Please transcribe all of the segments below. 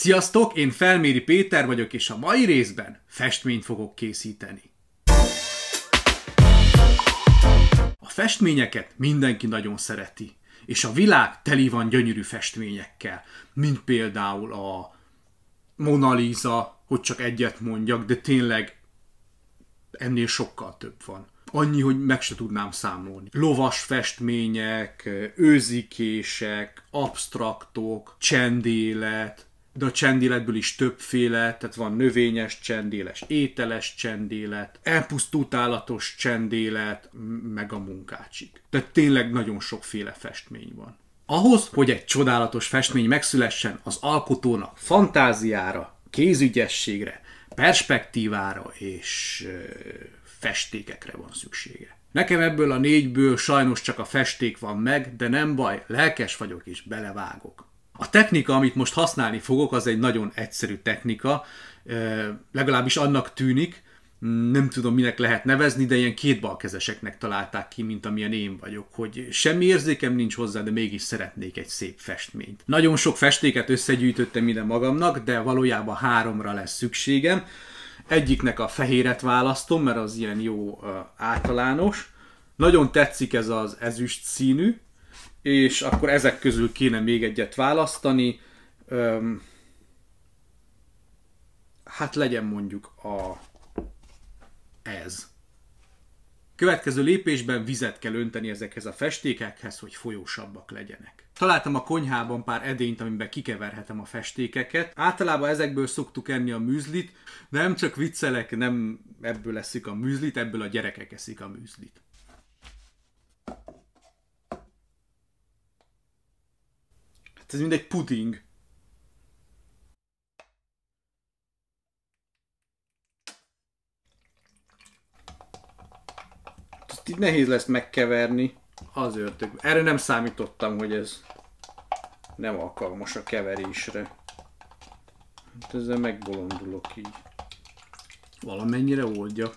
Sziasztok, én Felméri Péter vagyok, és a mai részben festményt fogok készíteni. A festményeket mindenki nagyon szereti, és a világ teli van gyönyörű festményekkel, mint például a Mona Lisa, hogy csak egyet mondjak, de tényleg ennél sokkal több van. Annyi, hogy meg se tudnám számolni. Lovas festmények, őzikések, abstraktok, csendélet, de a csendéletből is többféle, tehát van növényes csendéles, ételes csendélet, elpusztult állatos csendélet, meg a munkácsik. Tehát tényleg nagyon sokféle festmény van. Ahhoz, hogy egy csodálatos festmény megszülessen, az alkotónak fantáziára, kézügyességre, perspektívára és festékekre van szüksége. Nekem ebből a négyből sajnos csak a festék van meg, de nem baj, lelkes vagyok és belevágok. A technika, amit most használni fogok, az egy nagyon egyszerű technika, legalábbis annak tűnik, nem tudom minek lehet nevezni, de ilyen kétbalkezeseknek találták ki, mint amilyen én vagyok, hogy semmi érzékem nincs hozzá, de mégis szeretnék egy szép festményt. Nagyon sok festéket összegyűjtöttem ide magamnak, de valójában háromra lesz szükségem. Egyiknek a fehéret választom, mert az ilyen jó általános. Nagyon tetszik ez az ezüst színű, és akkor ezek közül kéne még egyet választani. Öm, hát legyen mondjuk a ez. Következő lépésben vizet kell önteni ezekhez a festékekhez, hogy folyósabbak legyenek. Találtam a konyhában pár edényt, amiben kikeverhetem a festékeket. Általában ezekből szoktuk enni a műzlit, nem csak viccelek, nem ebből eszik a műzlit, ebből a gyerekek eszik a műzlit. Hát ez mindegy puding. Ezt itt nehéz lesz megkeverni. Azért, erre nem számítottam, hogy ez nem alkalmas a keverésre. Hát ezzel megbolondulok így. Valamennyire oldja.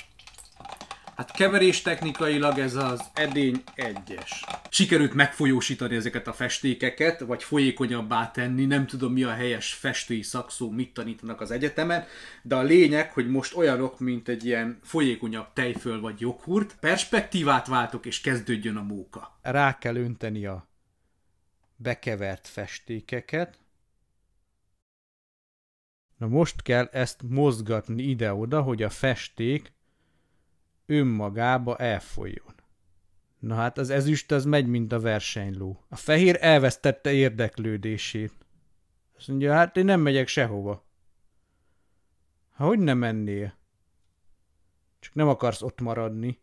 Hát keverés technikailag ez az edény egyes. Sikerült megfolyósítani ezeket a festékeket, vagy folyékonyabbá tenni, nem tudom mi a helyes festői szakszó, mit tanítanak az egyetemen, de a lényeg, hogy most olyanok, mint egy ilyen folyékonyabb tejföl vagy joghurt, perspektívát váltok és kezdődjön a móka. Rá kell önteni a bekevert festékeket, Na most kell ezt mozgatni ide-oda, hogy a festék önmagába elfolyjon. Na hát az ezüst az megy, mint a versenyló. A fehér elvesztette érdeklődését. Azt mondja, hát én nem megyek sehova. Há, hogy nem mennél? Csak nem akarsz ott maradni.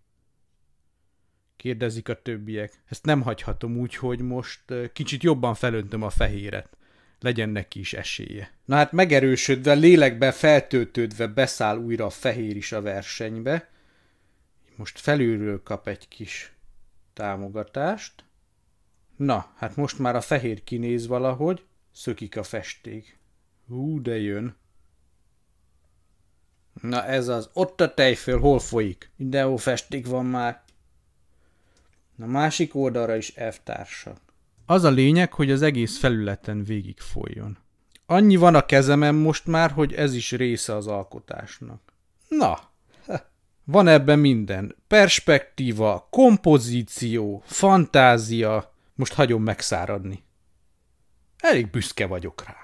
Kérdezik a többiek. Ezt nem hagyhatom úgy, hogy most kicsit jobban felöntöm a fehéret. Legyen neki is esélye. Na hát megerősödve, lélekben feltöltődve beszáll újra a fehér is a versenybe, most felülről kap egy kis támogatást. Na, hát most már a fehér kinéz valahogy, szökik a festék. Hú, de jön. Na ez az, ott a tejföl, hol folyik? Mindenhol festék van már. Na másik oldalra is F társa. Az a lényeg, hogy az egész felületen végig folyjon. Annyi van a kezemem most már, hogy ez is része az alkotásnak. Na, van ebben minden. Perspektíva, kompozíció, fantázia. Most hagyom megszáradni. Elég büszke vagyok rá.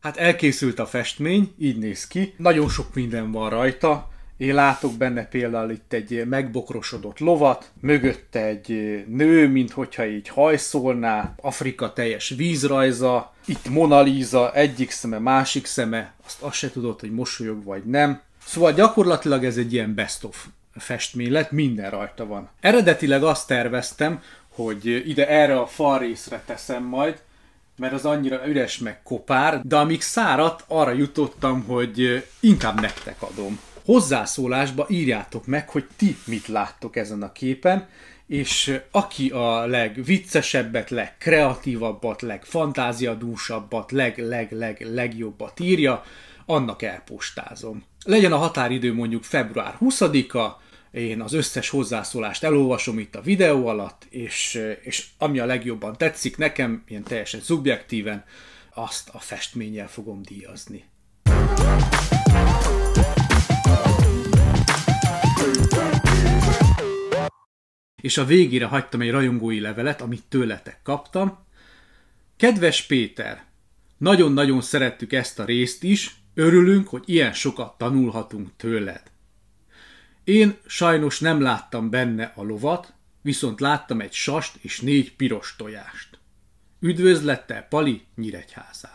Hát elkészült a festmény, így néz ki. Nagyon sok minden van rajta. Én látok benne például itt egy megbokrosodott lovat, mögötte egy nő, minthogyha így hajszolná, Afrika teljes vízrajza, itt Mona Lisa, egyik szeme, másik szeme, azt azt se tudod, hogy mosolyog vagy nem. Szóval gyakorlatilag ez egy ilyen best of festmény lett, minden rajta van. Eredetileg azt terveztem, hogy ide erre a fal részre teszem majd, mert az annyira üres meg kopár, de amíg szárat, arra jutottam, hogy inkább nektek adom hozzászólásba írjátok meg, hogy ti mit láttok ezen a képen, és aki a legviccesebbet, legkreatívabbat, legfantáziadúsabbat, leg, leg, leg, legjobbat írja, annak elpostázom. Legyen a határidő mondjuk február 20-a, én az összes hozzászólást elolvasom itt a videó alatt, és, és ami a legjobban tetszik nekem, ilyen teljesen szubjektíven, azt a festménnyel fogom díjazni. és a végére hagytam egy rajongói levelet, amit tőletek kaptam. Kedves Péter, nagyon-nagyon szerettük ezt a részt is, örülünk, hogy ilyen sokat tanulhatunk tőled. Én sajnos nem láttam benne a lovat, viszont láttam egy sast és négy piros tojást. Üdvözlettel Pali Nyíregyházát.